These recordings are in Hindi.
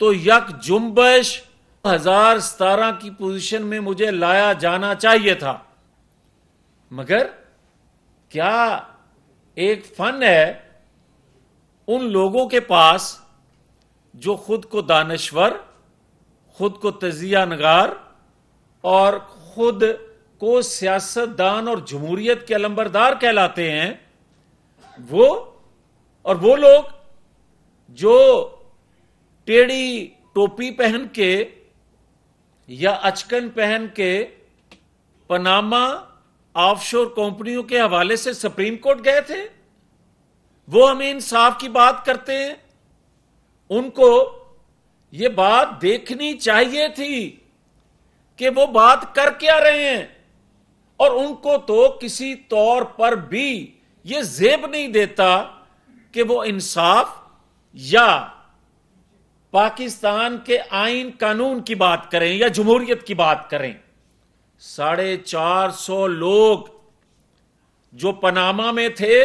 तो यक जुम्बश हजार सतारह की पोजीशन में मुझे लाया जाना चाहिए था मगर क्या एक फन है उन लोगों के पास जो खुद को दानश्वर खुद को तजिया नगार और खुद को सियासतदान और जमहूरियत के अलंबरदार कहलाते हैं वो और वो लोग जो टेढ़ी टोपी पहन के या अचकन पहन के पनामा ऑफशोर कंपनियों के हवाले से सुप्रीम कोर्ट गए थे वो हमें इंसाफ की बात करते हैं उनको ये बात देखनी चाहिए थी कि वो बात कर क्या रहे हैं और उनको तो किसी तौर पर भी ये जेब नहीं देता कि वो इंसाफ या पाकिस्तान के आइन कानून की बात करें या जमहूरियत की बात करें साढ़े चार सौ लोग जो पनामा में थे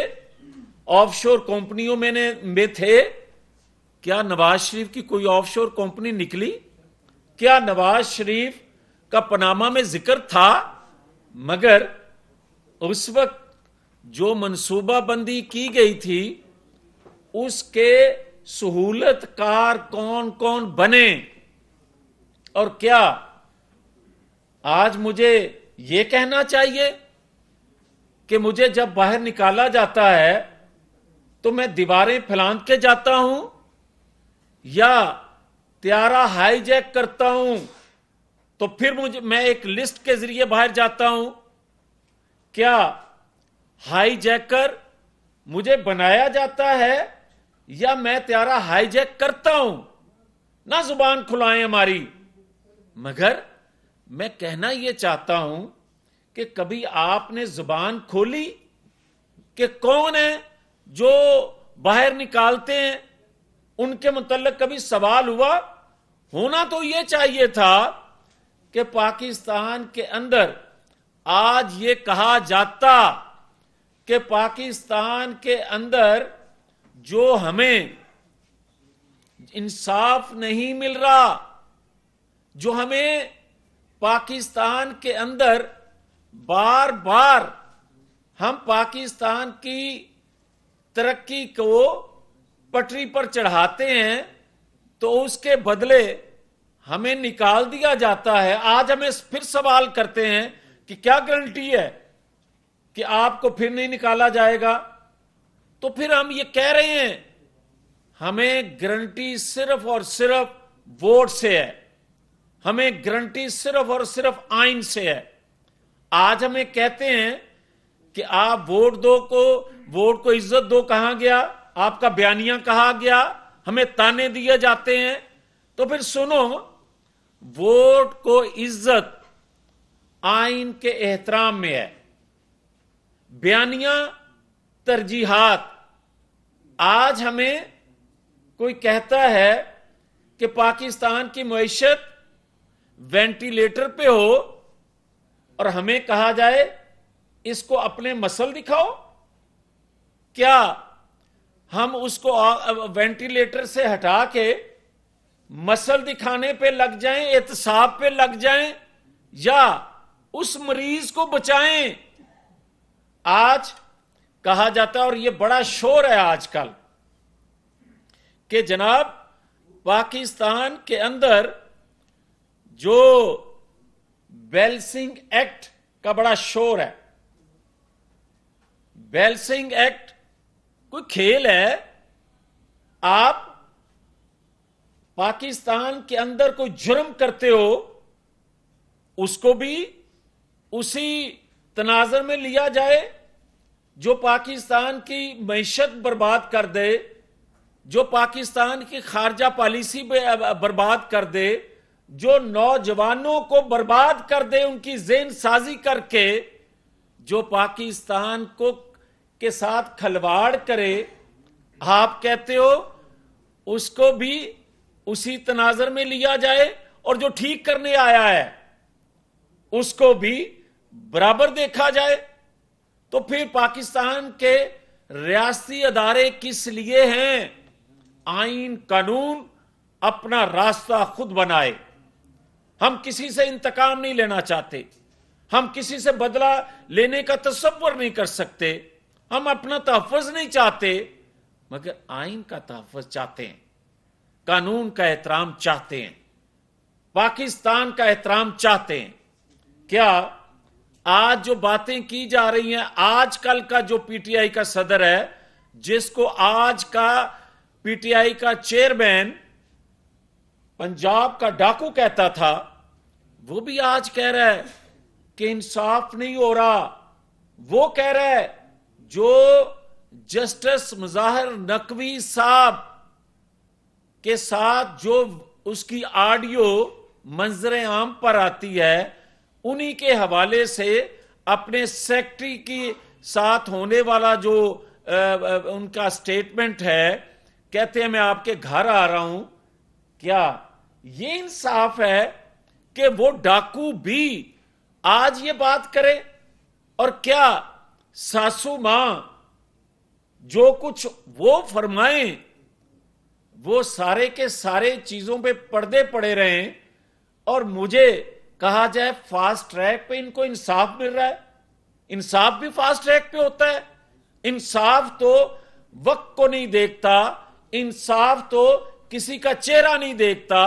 ऑफशोर कंपनियों में ने, में थे क्या नवाज शरीफ की कोई ऑफशोर कंपनी निकली क्या नवाज शरीफ का पनामा में जिक्र था मगर उस वक्त जो मनसूबाबंदी की गई थी उसके सहूलत कार कौन कौन बने और क्या आज मुझे यह कहना चाहिए कि मुझे जब बाहर निकाला जाता है तो मैं दीवारें फैलान के जाता हूं या त्यारा हाईजैक करता हूं तो फिर मुझे मैं एक लिस्ट के जरिए बाहर जाता हूं क्या हाईजैकर मुझे बनाया जाता है या मैं त्यारा हाईजैक करता हूं ना जुबान खुलाएं हमारी मगर मैं कहना यह चाहता हूं कि कभी आपने जुबान खोली कि कौन है जो बाहर निकालते हैं उनके मुतल कभी सवाल हुआ होना तो यह चाहिए था कि पाकिस्तान के अंदर आज ये कहा जाता कि पाकिस्तान के अंदर जो हमें इंसाफ नहीं मिल रहा जो हमें पाकिस्तान के अंदर बार बार हम पाकिस्तान की तरक्की को पटरी पर चढ़ाते हैं तो उसके बदले हमें निकाल दिया जाता है आज हमें फिर सवाल करते हैं कि क्या गारंटी है कि आपको फिर नहीं निकाला जाएगा तो फिर हम ये कह रहे हैं हमें गारंटी सिर्फ और सिर्फ वोट से है हमें गारंटी सिर्फ और सिर्फ आइन से है आज हमें कहते हैं कि आप वोट दो को वोट को इज्जत दो कहा गया आपका बयानिया कहा गया हमें ताने दिए जाते हैं तो फिर सुनो वोट को इज्जत आइन के एहतराम में है बयानिया तरजीहात आज हमें कोई कहता है कि पाकिस्तान की मैशत वेंटिलेटर पे हो और हमें कहा जाए इसको अपने मसल दिखाओ क्या हम उसको वेंटिलेटर से हटा के मसल दिखाने पे लग जाएं एहतसाब पे लग जाएं या उस मरीज को बचाएं आज कहा जाता है और यह बड़ा शोर है आजकल कि जनाब पाकिस्तान के अंदर जो बेलसिंग एक्ट का बड़ा शोर है बेलसिंग एक्ट कोई खेल है आप पाकिस्तान के अंदर कोई जुर्म करते हो उसको भी उसी तनाजर में लिया जाए जो पाकिस्तान की मीशत बर्बाद कर दे जो पाकिस्तान की खारजा पॉलिसी बर्बाद कर दे जो नौजवानों को बर्बाद कर दे उनकी जेन साजी करके जो पाकिस्तान को के साथ खलवाड़ करे आप कहते हो उसको भी उसी तनाजर में लिया जाए और जो ठीक करने आया है उसको भी बराबर देखा जाए तो फिर पाकिस्तान के रियाती अदारे किस लिए हैं आइन कानून अपना रास्ता खुद बनाए हम किसी से इंतकाम नहीं लेना चाहते हम किसी से बदला लेने का तस्वर नहीं कर सकते हम अपना तहफ़ नहीं चाहते मगर आइन का तहफ़ चाहते हैं कानून का एहतराम चाहते हैं पाकिस्तान का एहतराम चाहते हैं क्या आज जो बातें की जा रही हैं आजकल का जो पीटीआई का सदर है जिसको आज का पीटीआई का चेयरमैन पंजाब का डाकू कहता था वो भी आज कह रहा है कि इंसाफ नहीं हो रहा वो कह रहा है जो जस्टिस मुजाहिर नकवी साहब के साथ जो उसकी ऑडियो मंजर आम पर आती है उन्हीं के हवाले से अपने सेक्रेटरी के साथ होने वाला जो आ, उनका स्टेटमेंट है कहते हैं मैं आपके घर आ रहा हूं क्या ये इंसाफ है कि वो डाकू भी आज ये बात करे और क्या सासू मां जो कुछ वो फरमाए वो सारे के सारे चीजों पे पर्दे पड़े रहे और मुझे कहा जाए फास्ट ट्रैक पे इनको इंसाफ मिल रहा है इंसाफ भी फास्ट ट्रैक पे होता है इंसाफ तो वक्त को नहीं देखता इंसाफ तो किसी का चेहरा नहीं देखता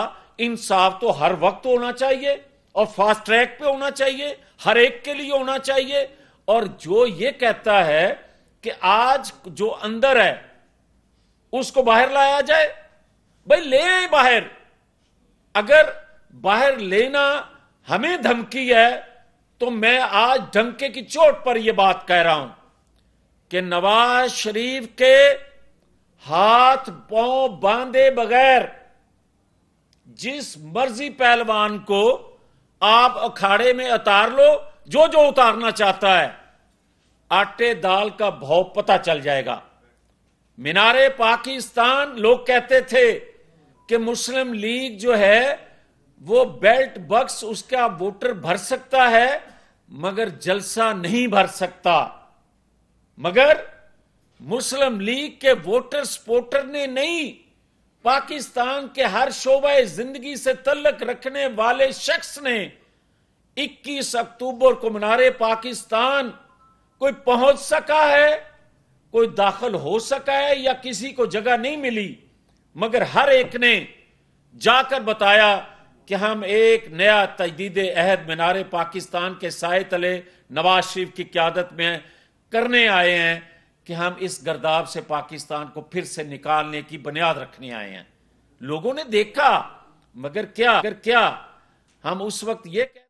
इंसाफ तो हर वक्त होना चाहिए और फास्ट ट्रैक पे होना चाहिए हर एक के लिए होना चाहिए और जो ये कहता है कि आज जो अंदर है उसको बाहर लाया जाए भाई ले बाहर अगर बाहर लेना हमें धमकी है तो मैं आज ढंके की चोट पर यह बात कह रहा हूं कि नवाज शरीफ के हाथ पांव बांधे बगैर जिस मर्जी पहलवान को आप अखाड़े में उतार लो जो जो उतारना चाहता है आटे दाल का भाव पता चल जाएगा मीनारे पाकिस्तान लोग कहते थे कि मुस्लिम लीग जो है वो बेल्ट बक्स उसका वोटर भर सकता है मगर जलसा नहीं भर सकता मगर मुस्लिम लीग के वोटर सपोर्टर ने नहीं पाकिस्तान के हर शोबा जिंदगी से तल्लक रखने वाले शख्स ने 21 अक्टूबर को मनारे पाकिस्तान कोई पहुंच सका है कोई दाखिल हो सका है या किसी को जगह नहीं मिली मगर हर एक ने जाकर बताया कि हम एक नया तजदीद अहद मीनार पाकिस्तान के साय तले नवाज शरीफ की क्यादत में करने आए हैं कि हम इस गर्दाब से पाकिस्तान को फिर से निकालने की बुनियाद रखने आए हैं लोगों ने देखा मगर क्या अगर क्या हम उस वक्त ये कह